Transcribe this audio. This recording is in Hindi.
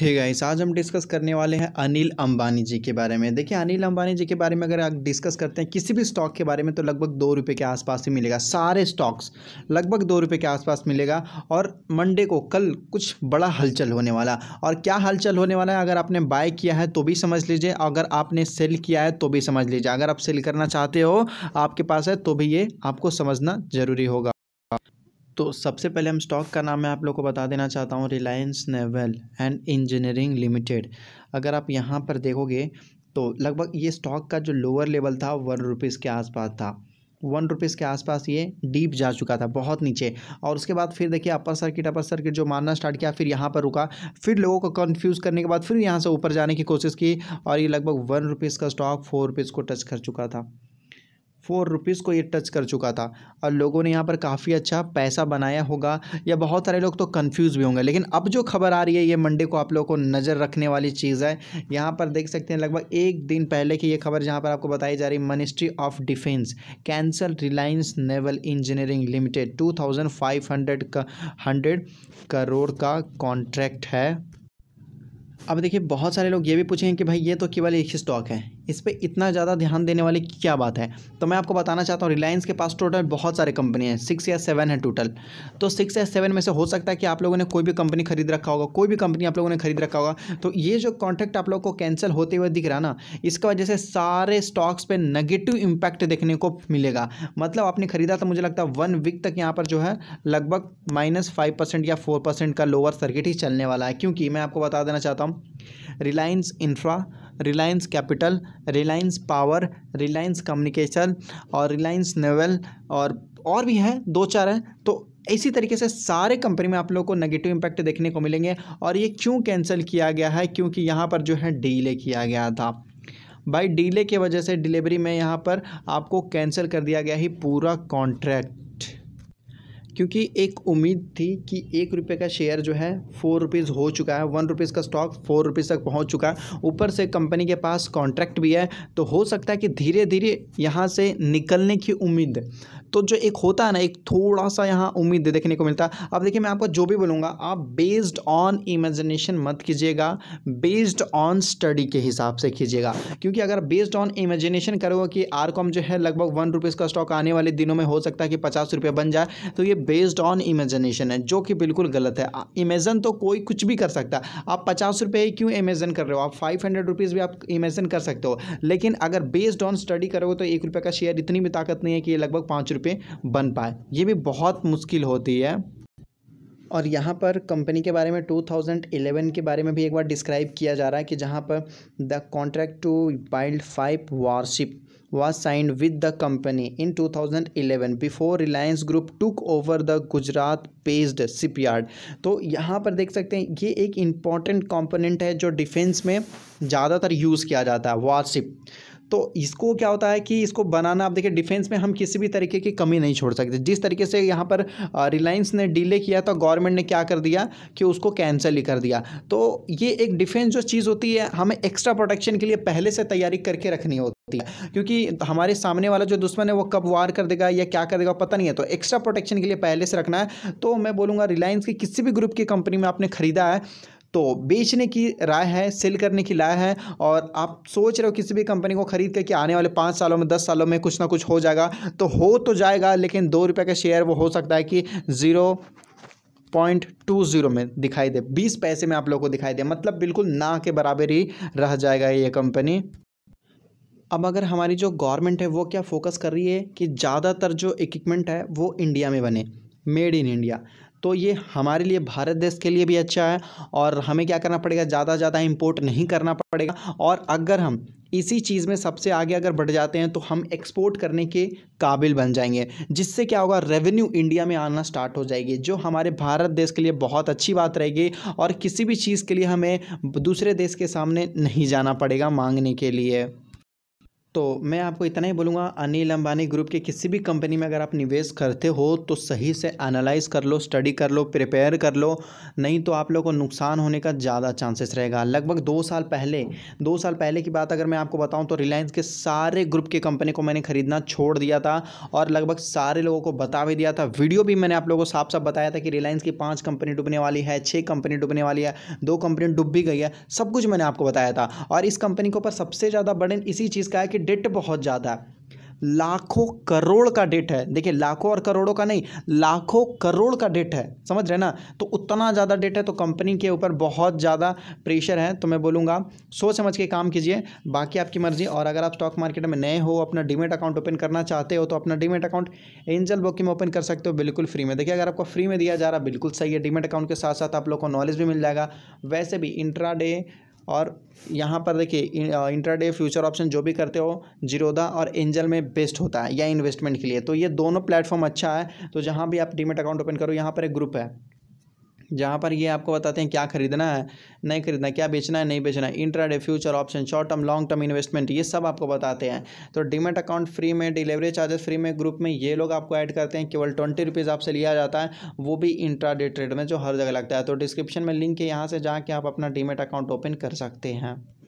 हे गाइस आज हम डिस्कस करने वाले हैं अनिल अंबानी जी के बारे में देखिए अनिल अंबानी जी के बारे में अगर आप डिस्कस करते हैं किसी भी स्टॉक के बारे में तो लगभग दो रुपये के आसपास ही मिलेगा सारे स्टॉक्स लगभग दो रुपये के आसपास मिलेगा और मंडे को कल कुछ बड़ा हलचल होने वाला और क्या हलचल होने वाला है अगर आपने बाय किया है तो भी समझ लीजिए अगर आपने सेल किया है तो भी समझ लीजिए अगर आप सेल करना चाहते हो आपके पास है तो भी ये आपको समझना ज़रूरी होगा तो सबसे पहले हम स्टॉक का नाम मैं आप लोग को बता देना चाहता हूँ Reliance Naval and Engineering Limited अगर आप यहाँ पर देखोगे तो लगभग ये स्टॉक का जो लोअर लेवल था वन रुपीज़ के आसपास था वन रुपीज़ के आसपास ये डीप जा चुका था बहुत नीचे और उसके बाद फिर देखिए अपर सर्किट अपर सर्किट जो मारना स्टार्ट किया फिर यहाँ पर रुका फिर लोगों को कंफ्यूज करने के बाद फिर यहाँ से ऊपर जाने की कोशिश की और ये लगभग वन रुपीज़ का स्टॉक फोर रुपीज़ को टच कर चुका था फोर रुपीज़ को ये टच कर चुका था और लोगों ने यहाँ पर काफ़ी अच्छा पैसा बनाया होगा या बहुत सारे लोग तो कंफ्यूज भी होंगे लेकिन अब जो खबर आ रही है ये मंडे को आप लोगों को नज़र रखने वाली चीज़ है यहाँ पर देख सकते हैं लगभग एक दिन पहले की ये खबर जहाँ पर आपको बताई जा रही है Ministry of Defence cancel Reliance Naval Engineering Limited two thousand five hundred का हंड्रेड करोड़ का कॉन्ट्रैक्ट है अब देखिए बहुत सारे लोग ये भी पूछेंगे कि भाई ये तो केवल एक ही स्टॉक है इस पर इतना ज़्यादा ध्यान देने वाली क्या बात है तो मैं आपको बताना चाहता हूँ रिलायंस के पास टोटल बहुत सारे कंपनी हैं सिक्स या सेवन है टोटल तो सिक्स या सेवन में से हो सकता है कि आप लोगों ने कोई भी कंपनी खरीद रखा होगा कोई भी कंपनी आप लोगों ने खरीद रखा होगा तो ये जो कॉन्ट्रैक्ट आप लोग को कैंसिल होते हुए दिख रहा ना इसका वजह से सारे स्टॉक्स पर नेगेटिव इम्पैक्ट देखने को मिलेगा मतलब आपने खरीदा तो मुझे लगता है वन वीक तक यहाँ पर जो है लगभग माइनस फाइव परसेंट या फोर परसेंट का लोअर सर्किट ही चलने वाला है क्योंकि मैं आपको बता देना चाहता हूँ Reliance Infra Reliance Capital Reliance Power Reliance Communication और रिलायंस नेवल और और भी हैं दो चार हैं तो इसी तरीके से सारे कंपनी में आप लोगों को नेगेटिव इम्पैक्ट देखने को मिलेंगे और ये क्यों कैंसिल किया गया है क्योंकि यहाँ पर जो है डीले किया गया था भाई डीले के वजह से डिलीवरी में यहाँ पर आपको कैंसिल कर दिया गया ही पूरा कॉन्ट्रैक्ट क्योंकि एक उम्मीद थी कि एक रुपये का शेयर जो है फोर रुपीज़ हो चुका है वन रुपीज़ का स्टॉक फोर रुपीज़ तक पहुंच चुका है ऊपर से कंपनी के पास कॉन्ट्रैक्ट भी है तो हो सकता है कि धीरे धीरे यहाँ से निकलने की उम्मीद तो जो एक होता है ना एक थोड़ा सा यहाँ उम्मीद देखने को मिलता है अब देखिए मैं आपको जो भी बोलूँगा आप बेस्ड ऑन इमेजिनेशन मत कीजिएगा बेस्ड ऑन स्टडी के हिसाब से कीजिएगा क्योंकि अगर बेस्ड ऑन इमेजिनेशन करोगे कि आर कॉम जो है लगभग वन रुपीज़ का स्टॉक आने वाले दिनों में हो सकता है कि पचास रुपये बन जाए तो ये बेस्ड ऑन इमेजिनेशन है जो कि बिल्कुल गलत है इमेजन तो कोई कुछ भी कर सकता है आप पचास रुपये क्यों इमेजन कर रहे हो आप फाइव हंड्रेड रुपीज़ भी आप इमेजन कर सकते हो लेकिन अगर बेस्ड ऑन स्टडी करोगे तो एक रुपये का शेयर इतनी भी ताकत नहीं है कि लगभग पाँच पे बन पाए ये भी बहुत मुश्किल होती है और यहाँ पर कंपनी के बारे में 2011 के बारे में भी एक बार डिस्क्राइब किया जा रहा है कि जहाँ पर the contract to build five warship was signed with the company in 2011 before Reliance group took over the Gujarat based shipyard. तो यहाँ पर देख सकते हैं ये एक इम्पॉर्टेंट कॉम्पोनेंट है जो डिफेंस में ज़्यादातर यूज़ किया जाता है वारशिप तो इसको क्या होता है कि इसको बनाना आप देखिए डिफेंस में हम किसी भी तरीके की कमी नहीं छोड़ सकते जिस तरीके से यहाँ पर रिलायंस ने डिले किया तो गवर्नमेंट ने क्या कर दिया कि उसको कैंसिल ही कर दिया तो ये एक डिफेंस जो चीज़ होती है हमें एक्स्ट्रा प्रोटेक्शन के लिए पहले से तैयारी करके रखनी होती होती है क्योंकि हमारे सामने वाला जो दुश्मन है वो कब वार कर देगा या क्या कर देगा पता नहीं है तो एक्स्ट्रा प्रोटेक्शन के लिए पहले से रखना है तो मैं बोलूँगा रिलायंस की किसी भी ग्रुप की कंपनी में आपने खरीदा है तो बेचने की राय है सेल करने की राय है और आप सोच रहे हो किसी भी कंपनी को खरीद कर कि आने वाले पाँच सालों में दस सालों में कुछ ना कुछ हो जाएगा तो हो तो जाएगा लेकिन दो रुपये का शेयर वो हो सकता है कि ज़ीरो पॉइंट टू ज़ीरो में दिखाई दे बीस पैसे में आप लोगों को दिखाई दे मतलब बिल्कुल ना के बराबर ही रह जाएगा ये कंपनी अब अगर हमारी जो गवर्नमेंट है वो क्या फोकस कर रही है कि ज़्यादातर जो इक्विपमेंट है वो इंडिया में बने मेड इन इंडिया तो ये हमारे लिए भारत देश के लिए भी अच्छा है और हमें क्या करना पड़ेगा ज़्यादा ज़्यादा इम्पोर्ट नहीं करना पड़ेगा और अगर हम इसी चीज़ में सबसे आगे अगर बढ़ जाते हैं तो हम एक्सपोर्ट करने के काबिल बन जाएंगे जिससे क्या होगा रेवेन्यू इंडिया में आना स्टार्ट हो जाएगी जो हमारे भारत देश के लिए बहुत अच्छी बात रहेगी और किसी भी चीज़ के लिए हमें दूसरे देश के सामने नहीं जाना पड़ेगा मांगने के लिए तो मैं आपको इतना ही बोलूँगा अनिल अंबानी ग्रुप की किसी भी कंपनी में अगर आप निवेश करते हो तो सही से एनालाइज कर लो स्टडी कर लो प्रिपेयर कर लो नहीं तो आप लोग को नुकसान होने का ज़्यादा चांसेस रहेगा लगभग दो साल पहले दो साल पहले की बात अगर मैं आपको बताऊँ तो रिलायंस के सारे ग्रुप की कंपनी को मैंने ख़रीदना छोड़ दिया था और लगभग सारे लोगों को बता भी दिया था वीडियो भी मैंने आप लोगों को साफ साफ बताया था कि रिलायंस की पाँच कंपनी डूबने वाली है छः कंपनी डूबने वाली है दो कंपनी डूब भी गई है सब कुछ मैंने आपको बताया था और इस कंपनी के ऊपर सबसे ज़्यादा बर्डन इसी चीज़ का है कि डेट बहुत ज़्यादा है लाखों करोड़ का डेट है देखिए लाखों और करोड़ों का नहीं लाखों करोड़ का डेट है समझ रहे ना तो उतना ज़्यादा डेट है तो कंपनी के ऊपर बहुत ज़्यादा प्रेशर है तो मैं बोलूँगा सोच समझ के काम कीजिए बाकी आपकी मर्ज़ी और अगर आप स्टॉक मार्केट में नए हो अपना डीमेट अकाउंट ओपन करना चाहते हो तो अपना डीमेट अकाउंट एंजल बुक में ओपन कर सकते हो बिल्कुल फ्री में देखिए अगर आपको फ्री में दिया जा रहा बिल्कुल सही है डीमेट अकाउंट के साथ साथ आप लोग को नॉलेज भी मिल जाएगा वैसे भी इंट्रा डे और यहाँ पर देखिए इंट्राडे फ्यूचर ऑप्शन जो भी करते हो जीरोदा और एंजल में बेस्ट होता है या इन्वेस्टमेंट के लिए तो ये दोनों प्लेटफॉर्म अच्छा है तो जहाँ भी आप डीमेट अकाउंट ओपन करो यहाँ पर एक ग्रुप है जहाँ पर ये आपको बताते हैं क्या खरीदना है नहीं खरीदना क्या बेचना है नहीं बेचना है intraday future option short term long term investment ये सब आपको बताते हैं तो डीमेट अकाउंट फ्री में डिलीवरी चार्जेस फ्री में ग्रुप में ये लोग आपको ऐड करते हैं केवल ट्वेंटी रुपीज़ आपसे लिया जाता है वो भी इंट्राडे ट्रेड में जो हर जगह लगता है तो डिस्क्रिप्शन में लिंक है यहाँ से जाके आप अपना डीमेट अकाउंट ओपन कर सकते हैं